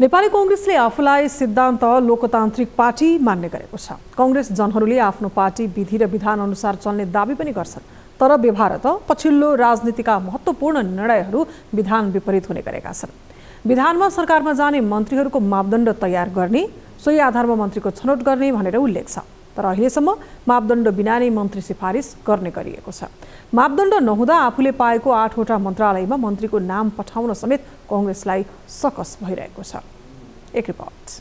नेपाली कङ्ग्रेसले आफूलाई सिद्धान्त लोकतान्त्रिक पार्टी मान्ने गरेको छ कङ्ग्रेस जनहरूले आफ्नो पार्टी विधि र विधान अनुसार चल्ने दावी पनि गर्छन् तर व्यवहार त पछिल्लो राजनीतिका महत्त्वपूर्ण निर्णयहरू विधान विपरीत हुने गरेका छन् विधानमा सरकारमा जाने मन्त्रीहरूको मापदण्ड तयार गर्ने सोही आधारमा मन्त्रीको छनौट गर्ने भनेर उल्लेख छ तर अहिलेसम्म मापदण्ड बिना नै मन्त्री सिफारिस गर्ने गरिएको छ मापदण्ड नहुँदा आफूले पाएको आठवटा मन्त्रालयमा मन्त्रीको नाम पठाउन समेत कङ्ग्रेसलाई सकस भइरहेको छ एक रिपोर्ट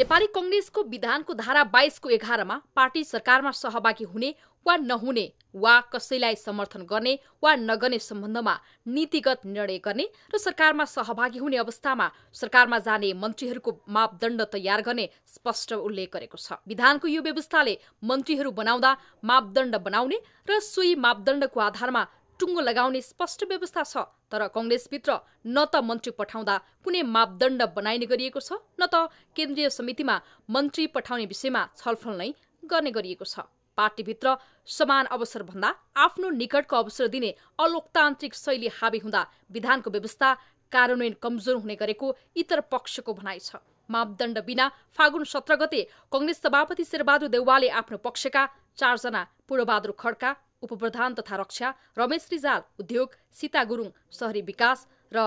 नेपाली कङ्ग्रेसको विधानको धारा बाइसको एघारमा पार्टी सरकारमा सहभागी हुने वा नहुने वा कसैलाई समर्थन गर्ने वा नगर्ने सम्बन्धमा नीतिगत निर्णय गर्ने र सरकारमा सहभागी हुने अवस्थामा सरकारमा जाने मन्त्रीहरूको मापदण्ड तयार गर्ने स्पष्ट उल्लेख गरेको छ विधानको यो व्यवस्थाले मन्त्रीहरू बनाउँदा मापदण्ड बनाउने र सोही मापदण्डको आधारमा टुङ्गो लगाउने स्पष्ट व्यवस्था छ तर कङ्ग्रेसभित्र न त मन्त्री पठाउँदा कुनै मापदण्ड बनाइने गरिएको छ न त केन्द्रीय समितिमा मन्त्री पठाउने विषयमा छलफल नै गर्ने गरिएको छ पार्टीभित्र समान अवसर भन्दा आफ्नो निकटको अवसर दिने अलोकतान्त्रिक शैली हावी हुँदा विधानको व्यवस्था कार्यान्वयन कमजोर हुने गरेको इतर पक्षको भनाइ छ मापदण्ड बिना फागुन सत्र गते कङ्ग्रेस सभापति शेरबहादुर देउवाले आफ्नो पक्षका चारजना पूर्वबहादुर खड्का उपप्रधान तथा रक्षा रमेश रिजाल उद्योग सीता गुरुङ सहरी विकास र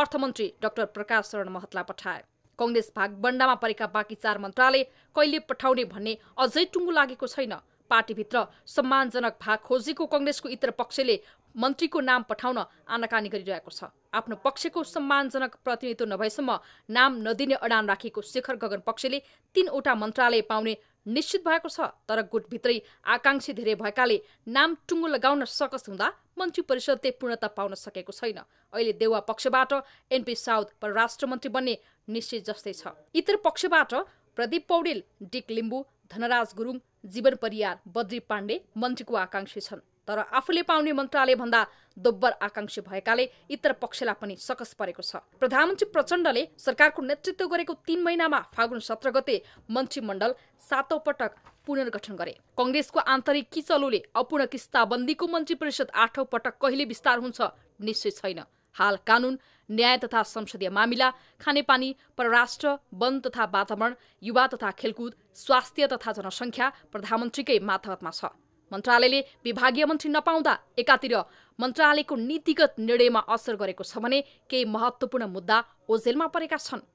अर्थमन्त्री डाक्टर प्रकाश शरण महतलाई पठाए कङ्ग्रेस बन्डामा परेका बाँकी चार मन्त्रालय कहिले पठाउने भन्ने अझै टुङ्गो लागेको छैन पार्टीभित्र सम्मानजनक भाग खोजेको कङ्ग्रेसको इतर पक्षले मन्त्रीको नाम पठाउन आनाकानी गरिरहेको छ आफ्नो पक्षको सम्मानजनक प्रतिनिधित्व नभएसम्म नाम नदिने अडान राखेको शेखर गगन पक्षले तीनवटा मन्त्रालय पाउने निश्चित भएको छ तर गुटभित्रै आकाङ्क्षी धेरै भएकाले नाम टुङ्गो लगाउन सकस हुँदा मन्त्री परिषदले पूर्णता पाउन सकेको छैन अहिले देउवा पक्षबाट एनपी साउद परराष्ट्र मन्त्री बन्ने निश्चित जस्तै छ इतर पक्षबाट प्रदीप पौडेल डिक लिम्बू धनराज गुरुङ जीवन परियार बद्री पाण्डे मन्त्रीको आकाङ्क्षी छन् तर आफूले पाउने मन्त्रालय भन्दा दोब्बर आकांक्षी भएकाले इतर पक्षलाई पनि सकस परेको छ प्रधानमन्त्री प्रचण्डले सरकारको नेतृत्व गरेको तीन महिनामा फागुन सत्र गते मन्त्रीमण्डल सातौँ पटक पुनर्गठन गरे कङ्ग्रेसको आन्तरिक किचलोले अपूर्ण किस्ताबन्दीको मन्त्री परिषद आठौँ पटक कहिले विस्तार हुन्छ निश्चित छैन हाल कानुन न्याय तथा संसदीय मामिला खानेपानी परराष्ट्र वन तथा वातावरण युवा तथा खेलकुद स्वास्थ्य तथा जनसङ्ख्या प्रधानमन्त्रीकै मातहतमा छ मन्त्रालयले विभागीय मन्त्री नपाउँदा एकातिर मन्त्रालयको नीतिगत निर्णयमा असर गरेको छ भने केही महत्त्वपूर्ण मुद्दा ओझेलमा परेका छन्